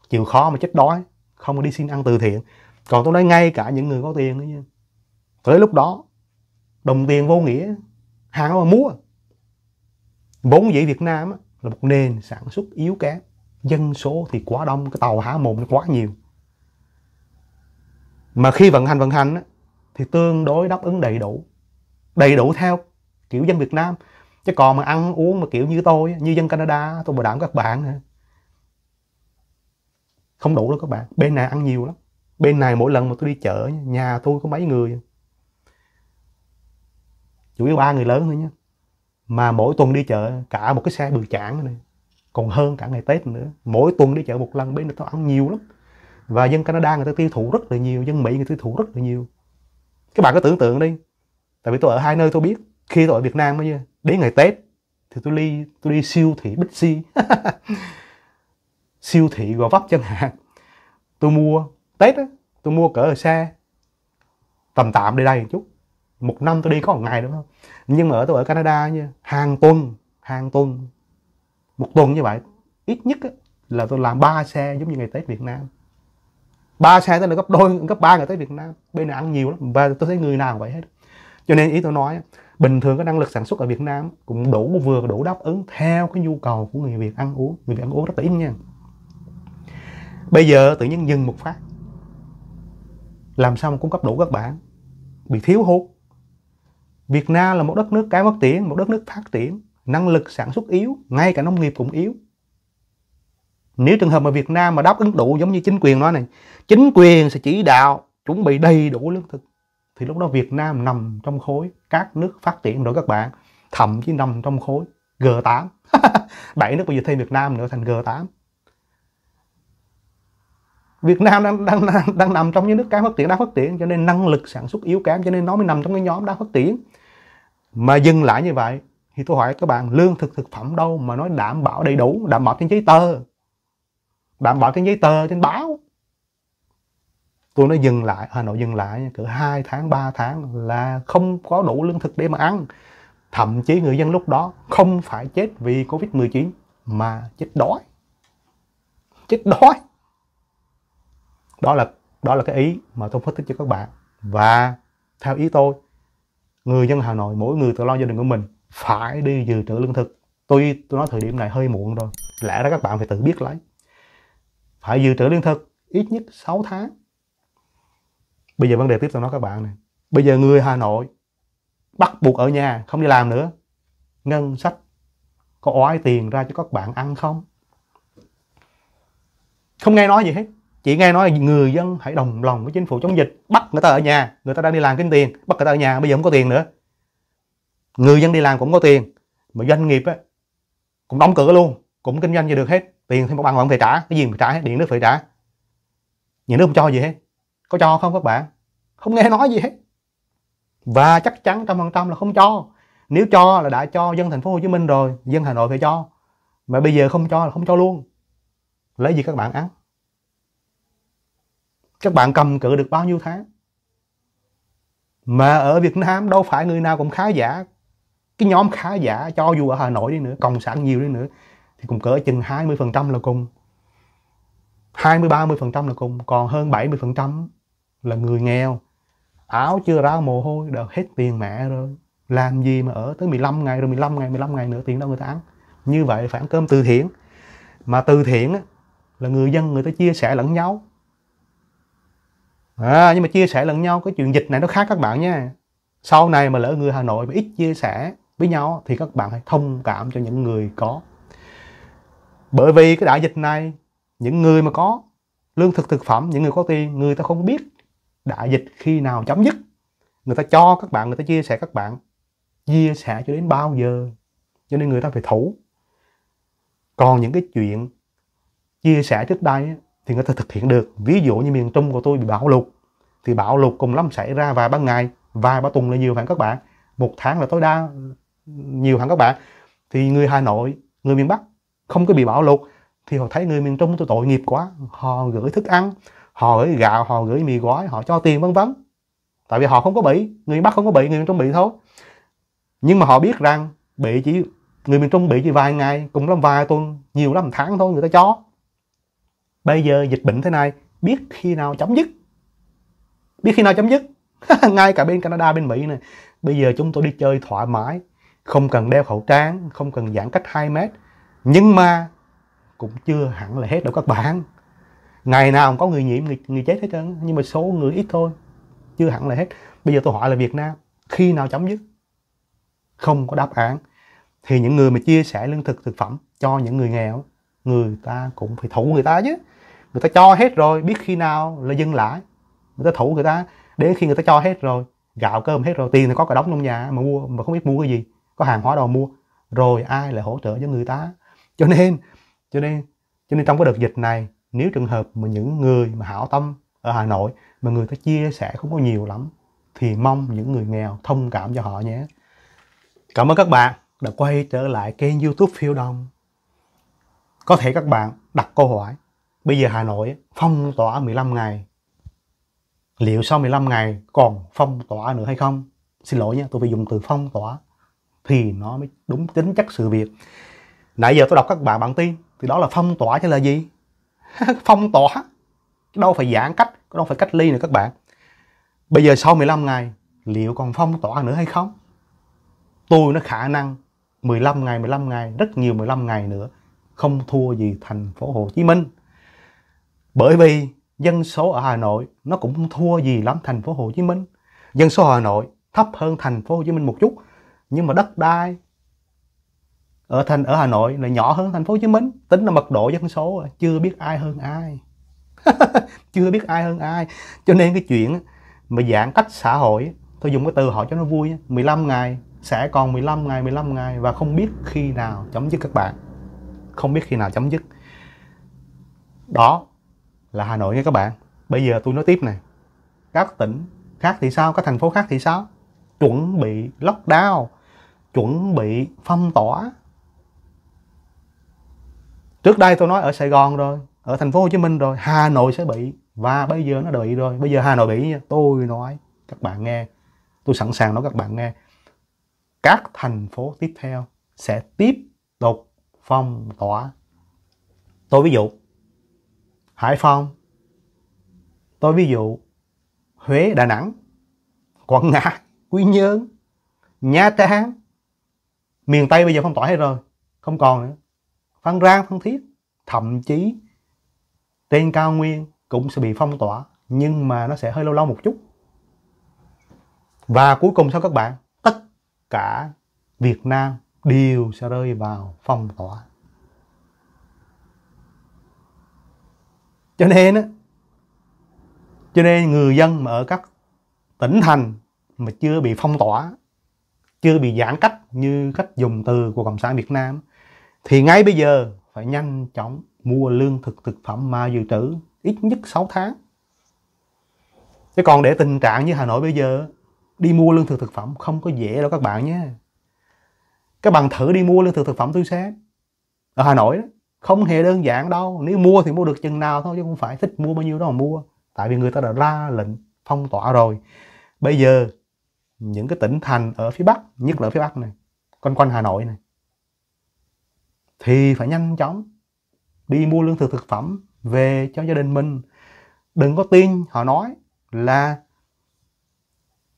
chịu khó mà chết đói không có đi xin ăn từ thiện còn tôi nói ngay cả những người có tiền nữa nha tới lúc đó đồng tiền vô nghĩa hàng mà mua vốn dĩ Việt Nam là một nền sản xuất yếu kém dân số thì quá đông cái tàu há mồm nó quá nhiều mà khi vận hành vận hành thì tương đối đáp ứng đầy đủ đầy đủ theo kiểu dân Việt Nam chứ còn mà ăn uống mà kiểu như tôi như dân Canada tôi bảo đảm các bạn không đủ đâu các bạn bên này ăn nhiều lắm bên này mỗi lần mà tôi đi chợ nhà tôi có mấy người chủ yếu ba người lớn thôi nhé mà mỗi tuần đi chợ cả một cái xe bự chản này còn hơn cả ngày tết nữa mỗi tuần đi chợ một lần bên này tôi ăn nhiều lắm và dân Canada người ta tiêu thụ rất là nhiều dân Mỹ người ta tiêu thụ rất là nhiều các bạn cứ tưởng tượng đi tại vì tôi ở hai nơi tôi biết khi tôi ở Việt Nam ấy đến ngày Tết thì tôi đi tôi đi siêu thị si siêu thị Gò Vấp chẳng hạn tôi mua Tết á tôi mua cỡ ở xe tầm tạm đi đây một chút một năm tôi đi có một ngày đúng không nhưng mà ở tôi ở Canada nha hàng tuần hàng tuần một tuần như vậy ít nhất á, là tôi làm ba xe giống như ngày Tết Việt Nam ba xe tới là gấp đôi gấp ba ngày Tết Việt Nam bên này ăn nhiều lắm và tôi thấy người nào cũng vậy hết cho nên ý tôi nói bình thường cái năng lực sản xuất ở Việt Nam cũng đủ vừa đủ đáp ứng theo cái nhu cầu của người Việt ăn uống người Việt ăn uống rất là ít nha bây giờ tự nhiên dừng một phát làm sao mà cung cấp đủ các bạn bị thiếu hụt Việt Nam là một đất nước cái phát triển một đất nước phát triển năng lực sản xuất yếu ngay cả nông nghiệp cũng yếu nếu trường hợp mà Việt Nam mà đáp ứng đủ giống như chính quyền nói này chính quyền sẽ chỉ đạo chuẩn bị đầy đủ lương thực thì lúc đó Việt Nam nằm trong khối các nước phát triển rồi các bạn thậm chí nằm trong khối G8 bảy nước bây giờ thêm Việt Nam nữa thành G8 Việt Nam đang, đang, đang, đang nằm trong những nước kém phát triển đang phát triển cho nên năng lực sản xuất yếu kém cho nên nó mới nằm trong cái nhóm đang phát triển mà dừng lại như vậy thì tôi hỏi các bạn lương thực thực phẩm đâu mà nói đảm bảo đầy đủ đảm bảo trên giấy tờ đảm bảo trên giấy tờ trên báo tôi nói dừng lại hà nội dừng lại cỡ 2 tháng 3 tháng là không có đủ lương thực để mà ăn thậm chí người dân lúc đó không phải chết vì covid 19 mà chết đói chết đói đó là đó là cái ý mà tôi phân tích cho các bạn và theo ý tôi người dân Hà Nội mỗi người tự lo gia đình của mình phải đi dự trữ lương thực tuy tôi nói thời điểm này hơi muộn rồi lẽ ra các bạn phải tự biết lấy phải dự trữ lương thực ít nhất 6 tháng bây giờ vấn đề tiếp theo nói các bạn này bây giờ người hà nội bắt buộc ở nhà không đi làm nữa ngân sách có oái tiền ra cho các bạn ăn không không nghe nói gì hết chỉ nghe nói người dân hãy đồng lòng với chính phủ chống dịch bắt người ta ở nhà người ta đang đi làm kiếm tiền bắt người ta ở nhà bây giờ không có tiền nữa người dân đi làm cũng có tiền mà doanh nghiệp á, cũng đóng cửa luôn cũng kinh doanh gì được hết tiền thì một bằng vẫn phải trả cái gì phải trả hết điện nước phải trả nhà nước không cho gì hết có cho không các bạn không nghe nói gì hết và chắc chắn trăm phần trăm là không cho nếu cho là đã cho dân thành phố Hồ Chí Minh rồi dân Hà Nội phải cho mà bây giờ không cho là không cho luôn lấy gì các bạn ăn các bạn cầm cự được bao nhiêu tháng mà ở Việt Nam đâu phải người nào cũng khá giả cái nhóm khá giả cho dù ở Hà Nội đi nữa cộng sản nhiều đi nữa thì cũng cỡ chừng 20% là cùng 20 30% là cùng còn hơn 70% là người nghèo áo chưa ra mồ hôi đã hết tiền mẹ rồi làm gì mà ở tới 15 ngày rồi 15 ngày 15 ngày nữa tiền đâu người ta ăn như vậy phải ăn cơm từ thiện mà từ thiện là người dân người ta chia sẻ lẫn nhau à, nhưng mà chia sẻ lẫn nhau cái chuyện dịch này nó khác các bạn nha sau này mà lỡ người Hà Nội mà ít chia sẻ với nhau thì các bạn hãy thông cảm cho những người có bởi vì cái đại dịch này những người mà có lương thực thực phẩm những người có tiền người ta không biết đại dịch khi nào chấm dứt người ta cho các bạn người ta chia sẻ các bạn chia sẻ cho đến bao giờ cho nên người ta phải thủ còn những cái chuyện chia sẻ trước đây thì người ta thực hiện được ví dụ như miền trung của tôi bị bão lụt thì bão lụt cùng lắm xảy ra vài ban ngày vài ba tuần là nhiều hẳn các bạn một tháng là tối đa nhiều hẳn các bạn thì người hà nội người miền bắc không có bị bão lụt thì họ thấy người miền trung tôi tội nghiệp quá họ gửi thức ăn họ gửi gạo họ gửi mì gói họ cho tiền vân vân tại vì họ không có bị người miền bắc không có bị người miền trung bị thôi nhưng mà họ biết rằng bị chỉ người miền trung bị chỉ vài ngày cùng lắm vài tuần nhiều lắm tháng thôi người ta cho bây giờ dịch bệnh thế này biết khi nào chấm dứt biết khi nào chấm dứt ngay cả bên canada bên mỹ này bây giờ chúng tôi đi chơi thoải mái không cần đeo khẩu trang không cần giãn cách 2 mét nhưng mà cũng chưa hẳn là hết đâu các bạn ngày nào cũng có người nhiễm người, người chết hết trơn nhưng mà số người ít thôi chưa hẳn là hết bây giờ tôi hỏi là Việt Nam khi nào chấm dứt không có đáp án thì những người mà chia sẻ lương thực thực phẩm cho những người nghèo người ta cũng phải thủ người ta chứ người ta cho hết rồi biết khi nào là dừng lại người ta thủ người ta đến khi người ta cho hết rồi gạo cơm hết rồi tiền thì có cả đống trong nhà mà mua mà không biết mua cái gì có hàng hóa đâu mua rồi ai lại hỗ trợ cho người ta cho nên cho nên cho nên trong cái đợt dịch này nếu trường hợp mà những người mà hảo tâm ở Hà Nội mà người ta chia sẻ không có nhiều lắm thì mong những người nghèo thông cảm cho họ nhé. Cảm ơn các bạn đã quay trở lại kênh YouTube Phiêu Đông Có thể các bạn đặt câu hỏi bây giờ Hà Nội phong tỏa 15 ngày liệu sau 15 ngày còn phong tỏa nữa hay không? Xin lỗi nha, tôi phải dùng từ phong tỏa thì nó mới đúng tính chất sự việc. Nãy giờ tôi đọc các bạn bản tin thì đó là phong tỏa chứ là gì? phong tỏa đâu phải giãn cách đâu phải cách ly nữa các bạn bây giờ sau 15 ngày liệu còn phong tỏa nữa hay không tôi nó khả năng 15 ngày 15 ngày rất nhiều 15 ngày nữa không thua gì thành phố Hồ Chí Minh bởi vì dân số ở Hà Nội nó cũng không thua gì lắm thành phố Hồ Chí Minh dân số Hà Nội thấp hơn thành phố Hồ Chí Minh một chút nhưng mà đất đai ở thành ở Hà Nội là nhỏ hơn thành phố Hồ Chí Minh tính là mật độ dân số chưa biết ai hơn ai chưa biết ai hơn ai cho nên cái chuyện mà giãn cách xã hội tôi dùng cái từ họ cho nó vui 15 ngày sẽ còn 15 ngày 15 ngày và không biết khi nào chấm dứt các bạn không biết khi nào chấm dứt đó là Hà Nội nha các bạn bây giờ tôi nói tiếp này các tỉnh khác thì sao các thành phố khác thì sao chuẩn bị lockdown chuẩn bị phong tỏa trước đây tôi nói ở sài gòn rồi ở thành phố hồ chí minh rồi hà nội sẽ bị và bây giờ nó bị rồi bây giờ hà nội bị nha tôi nói các bạn nghe tôi sẵn sàng nói các bạn nghe các thành phố tiếp theo sẽ tiếp tục phong tỏa tôi ví dụ hải phòng tôi ví dụ huế đà nẵng quảng ngãi quy nhơn nha trang miền tây bây giờ phong tỏa hết rồi không còn nữa Phan ra Phan thiết thậm chí tên cao nguyên cũng sẽ bị phong tỏa nhưng mà nó sẽ hơi lâu lâu một chút và cuối cùng sao các bạn tất cả Việt Nam đều sẽ rơi vào phong tỏa cho nên á cho nên người dân mà ở các tỉnh thành mà chưa bị phong tỏa chưa bị giãn cách như cách dùng từ của cộng sản việt nam thì ngay bây giờ phải nhanh chóng mua lương thực thực phẩm mà dự trữ ít nhất 6 tháng chứ còn để tình trạng như Hà Nội bây giờ đi mua lương thực thực phẩm không có dễ đâu các bạn nhé các bạn thử đi mua lương thực thực phẩm tôi xét ở Hà Nội đó không hề đơn giản đâu nếu mua thì mua được chừng nào thôi chứ không phải thích mua bao nhiêu đó mà mua tại vì người ta đã ra lệnh phong tỏa rồi bây giờ những cái tỉnh thành ở phía bắc nhất là ở phía bắc này quanh quanh hà nội này thì phải nhanh chóng đi mua lương thực thực phẩm về cho gia đình mình đừng có tin họ nói là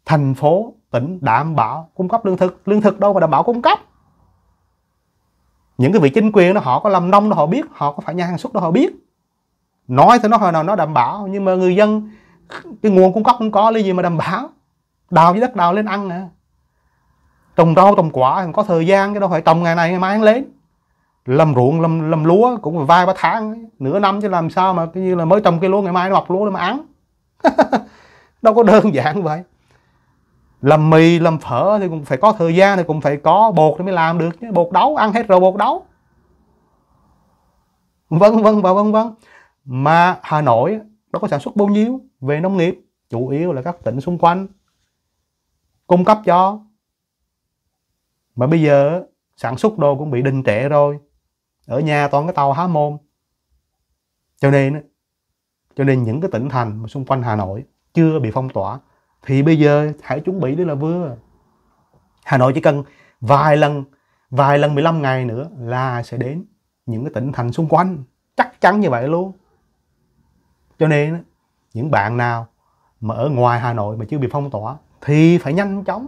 thành phố tỉnh đảm bảo cung cấp lương thực lương thực đâu mà đảm bảo cung cấp những cái vị chính quyền đó họ có làm nông đó họ biết họ có phải nhà hàng xuất đó họ biết nói thì nó hồi nào nó đảm bảo nhưng mà người dân cái nguồn cung cấp không có lý gì mà đảm bảo đào dưới đất đào lên ăn nè à. trồng rau trồng quả còn có thời gian cái đâu phải trồng ngày này ngày mai ăn lên làm ruộng làm làm lúa cũng vài ba tháng nửa năm chứ làm sao mà cái như là mới trồng cây lúa ngày mai nó mọc lúa nó mà ăn đâu có đơn giản vậy làm mì làm phở thì cũng phải có thời gian thì cũng phải có bột thì mới làm được chứ bột đấu ăn hết rồi bột đấu vân vân và vân vân mà Hà Nội nó có sản xuất bao nhiêu về nông nghiệp chủ yếu là các tỉnh xung quanh cung cấp cho mà bây giờ sản xuất đồ cũng bị đình trệ rồi ở nhà toàn cái tàu há môn, cho nên cho nên những cái tỉnh thành xung quanh Hà Nội chưa bị phong tỏa thì bây giờ hãy chuẩn bị để là vừa Hà Nội chỉ cần vài lần vài lần 15 ngày nữa là sẽ đến những cái tỉnh thành xung quanh chắc chắn như vậy luôn cho nên những bạn nào mà ở ngoài Hà Nội mà chưa bị phong tỏa thì phải nhanh chóng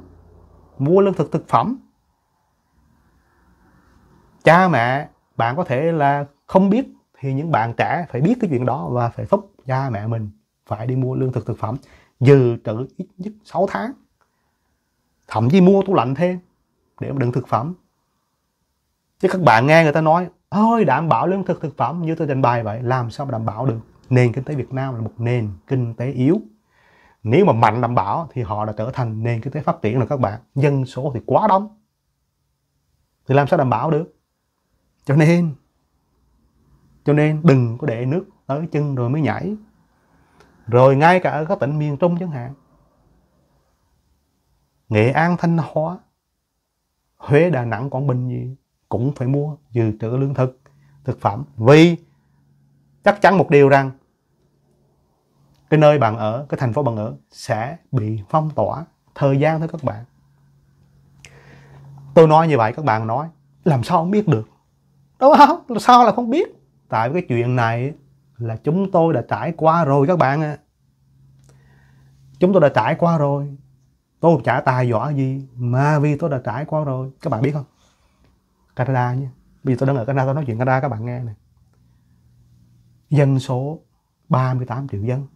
mua lương thực thực phẩm cha mẹ bạn có thể là không biết thì những bạn trẻ phải biết cái chuyện đó và phải thúc cha mẹ mình phải đi mua lương thực thực phẩm dự trữ ít nhất 6 tháng thậm chí mua tủ lạnh thêm để mà đựng thực phẩm chứ các bạn nghe người ta nói ơi đảm bảo lương thực thực phẩm như tôi trình bày vậy làm sao mà đảm bảo được nền kinh tế Việt Nam là một nền kinh tế yếu nếu mà mạnh đảm bảo thì họ đã trở thành nền kinh tế phát triển rồi các bạn dân số thì quá đông thì làm sao đảm bảo được cho nên cho nên đừng có để nước tới chân rồi mới nhảy rồi ngay cả ở các tỉnh miền trung chẳng hạn nghệ an thanh hóa huế đà nẵng quảng bình gì cũng phải mua dự trữ lương thực thực phẩm vì chắc chắn một điều rằng cái nơi bạn ở cái thành phố bạn ở sẽ bị phong tỏa thời gian thôi các bạn tôi nói như vậy các bạn nói làm sao không biết được đúng không sao là không biết tại cái chuyện này là chúng tôi đã trải qua rồi các bạn ạ chúng tôi đã trải qua rồi tôi không trả tài giỏi gì mà vì tôi đã trải qua rồi các bạn biết không Canada nhé, bây giờ tôi đang ở Canada tôi nói chuyện Canada các bạn nghe này dân số 38 triệu dân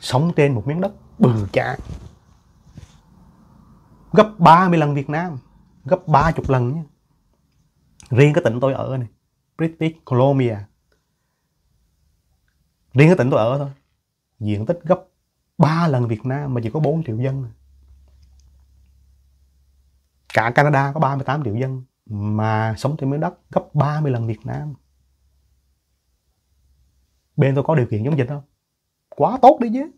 sống trên một miếng đất bừ chát gấp 30 lần Việt Nam gấp 30 lần nhé riêng cái tỉnh tôi ở này British Columbia riêng cái tỉnh tôi ở thôi diện tích gấp 3 lần Việt Nam mà chỉ có 4 triệu dân cả Canada có 38 triệu dân mà sống trên miếng đất gấp 30 lần Việt Nam bên tôi có điều kiện chống dịch không quá tốt đi chứ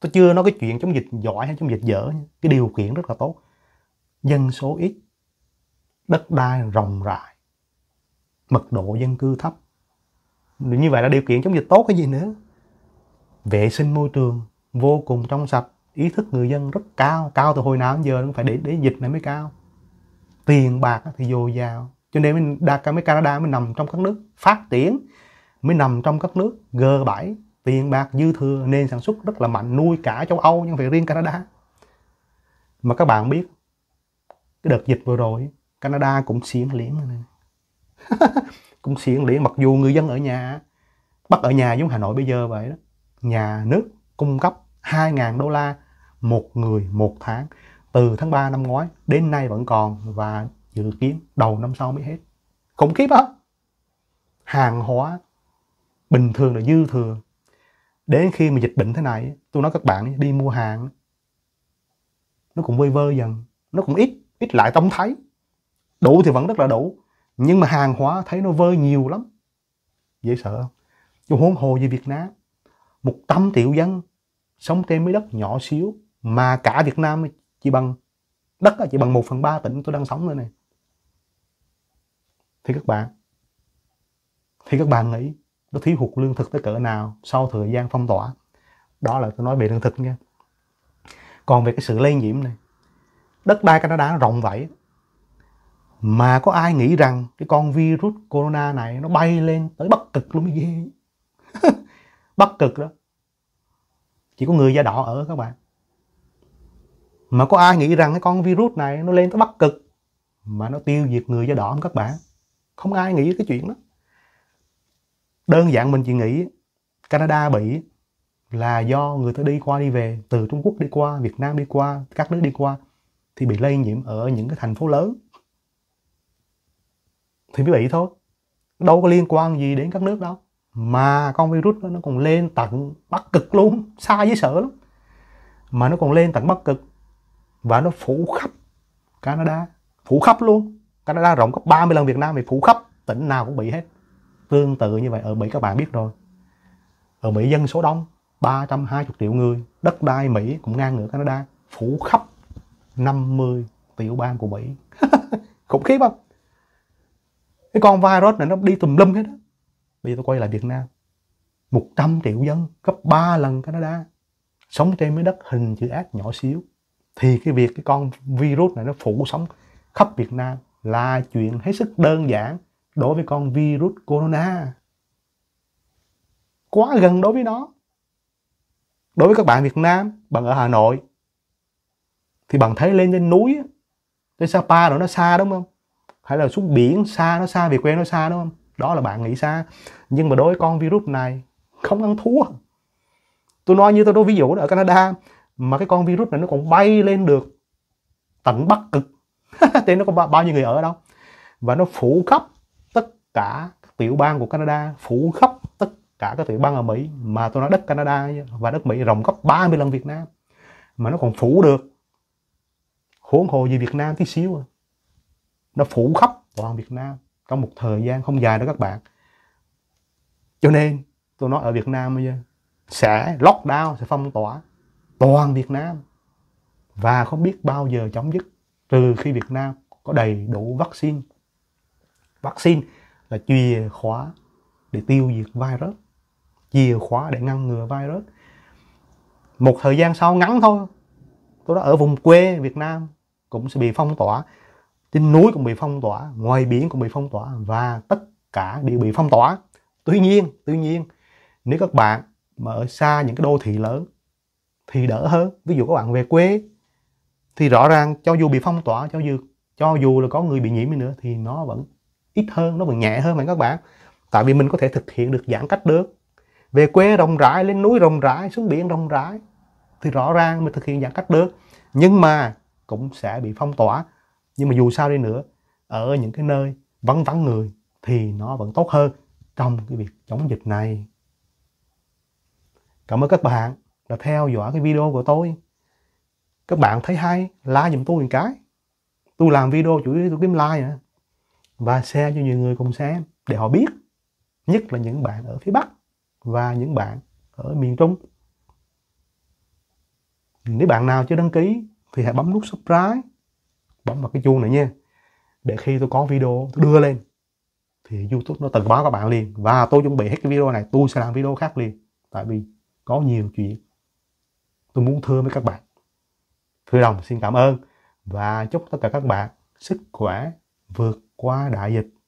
tôi chưa nói cái chuyện chống dịch giỏi hay chống dịch dở cái điều kiện rất là tốt dân số ít đất đai rộng rãi mật độ dân cư thấp như vậy là điều kiện chống dịch tốt cái gì nữa vệ sinh môi trường vô cùng trong sạch ý thức người dân rất cao cao từ hồi nào đến giờ cũng phải để để dịch này mới cao tiền bạc thì dồi dào cho nên mình đạt cả mấy Canada mới nằm trong các nước phát triển mới nằm trong các nước G7 tiền bạc dư thừa nên sản xuất rất là mạnh nuôi cả châu Âu nhưng phải riêng Canada mà các bạn biết cái đợt dịch vừa rồi Canada cũng xiển liễm này cũng xiên liễn mặc dù người dân ở nhà bắt ở nhà giống Hà Nội bây giờ vậy đó nhà nước cung cấp 2.000 đô la một người một tháng từ tháng 3 năm ngoái đến nay vẫn còn và dự kiến đầu năm sau mới hết khủng khiếp á hàng hóa bình thường là dư thừa đến khi mà dịch bệnh thế này tôi nói các bạn đi mua hàng nó cũng vơi vơ dần nó cũng ít ít lại tông thấy đủ thì vẫn rất là đủ nhưng mà hàng hóa thấy nó vơi nhiều lắm dễ sợ không chứ huống hồ về Việt Nam một trăm triệu dân sống trên mấy đất nhỏ xíu mà cả Việt Nam chỉ bằng đất chỉ bằng một phần ba tỉnh tôi đang sống nơi này thì các bạn thì các bạn nghĩ nó thiếu hụt lương thực tới cỡ nào sau thời gian phong tỏa đó là tôi nói về lương thực nha còn về cái sự lây nhiễm này đất đai Canada nó rộng vậy mà có ai nghĩ rằng cái con virus corona này nó bay lên tới bắc cực luôn mới ghê bắc cực đó chỉ có người da đỏ ở các bạn mà có ai nghĩ rằng cái con virus này nó lên tới bắc cực mà nó tiêu diệt người da đỏ không các bạn không ai nghĩ cái chuyện đó đơn giản mình chỉ nghĩ Canada bị là do người ta đi qua đi về từ Trung Quốc đi qua Việt Nam đi qua các nước đi qua thì bị lây nhiễm ở những cái thành phố lớn thì mới bị thôi đâu có liên quan gì đến các nước đâu mà con virus đó, nó còn lên tận bắc cực luôn xa với sợ lắm mà nó còn lên tận bắc cực và nó phủ khắp Canada phủ khắp luôn Canada rộng gấp 30 lần Việt Nam thì phủ khắp tỉnh nào cũng bị hết tương tự như vậy ở Mỹ các bạn biết rồi ở Mỹ dân số đông 320 triệu người đất đai Mỹ cũng ngang ngửa Canada phủ khắp 50 tiểu bang của Mỹ khủng khiếp không cái con virus này nó đi tùm lum hết á bây giờ tôi quay lại Việt Nam 100 triệu dân gấp 3 lần Canada sống trên mấy đất hình chữ S nhỏ xíu thì cái việc cái con virus này nó phủ sóng khắp Việt Nam là chuyện hết sức đơn giản đối với con virus corona quá gần đối với nó đối với các bạn Việt Nam bạn ở Hà Nội thì bạn thấy lên trên núi tới Sapa rồi nó xa đúng không hay là xuống biển xa nó xa việc quê nó xa đúng không đó là bạn nghĩ xa nhưng mà đối với con virus này không ăn thua tôi nói như tôi nói ví dụ ở Canada mà cái con virus này nó còn bay lên được tận Bắc cực thì nó có bao, bao nhiêu người ở đâu và nó phủ khắp tất cả các tiểu bang của Canada phủ khắp tất cả các tiểu bang ở Mỹ mà tôi nói đất Canada và đất Mỹ rộng gấp 30 lần Việt Nam mà nó còn phủ được huống hồ gì Việt Nam tí xíu à nó phủ khắp toàn Việt Nam trong một thời gian không dài đâu các bạn cho nên tôi nói ở Việt Nam bây giờ sẽ lockdown sẽ phong tỏa toàn Việt Nam và không biết bao giờ chấm dứt trừ khi Việt Nam có đầy đủ vaccine vaccine là chìa khóa để tiêu diệt virus chìa khóa để ngăn ngừa virus một thời gian sau ngắn thôi tôi đã ở vùng quê Việt Nam cũng sẽ bị phong tỏa trên núi cũng bị phong tỏa ngoài biển cũng bị phong tỏa và tất cả đều bị phong tỏa tuy nhiên tuy nhiên nếu các bạn mà ở xa những cái đô thị lớn thì đỡ hơn ví dụ các bạn về quê thì rõ ràng cho dù bị phong tỏa cho dù cho dù là có người bị nhiễm đi nữa thì nó vẫn ít hơn nó vẫn nhẹ hơn mà các bạn tại vì mình có thể thực hiện được giãn cách được về quê rộng rãi lên núi rộng rãi xuống biển rộng rãi thì rõ ràng mình thực hiện giãn cách được nhưng mà cũng sẽ bị phong tỏa nhưng mà dù sao đi nữa ở những cái nơi vắng vắng người thì nó vẫn tốt hơn trong cái việc chống dịch này cảm ơn các bạn đã theo dõi cái video của tôi các bạn thấy hay like giùm tôi một cái tôi làm video chủ yếu tôi kiếm like à. và share cho nhiều người cùng xem để họ biết nhất là những bạn ở phía bắc và những bạn ở miền trung nếu bạn nào chưa đăng ký thì hãy bấm nút subscribe bấm vào cái chuông này nha để khi tôi có video tôi đưa lên thì youtube nó tự báo các bạn liền và tôi chuẩn bị hết cái video này tôi sẽ làm video khác liền tại vì có nhiều chuyện tôi muốn thưa với các bạn thưa đồng xin cảm ơn và chúc tất cả các bạn sức khỏe vượt qua đại dịch